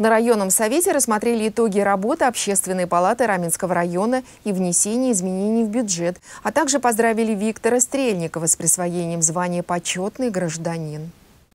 На районном совете рассмотрели итоги работы Общественной палаты Раменского района и внесение изменений в бюджет, а также поздравили Виктора Стрельникова с присвоением звания «Почетный гражданин».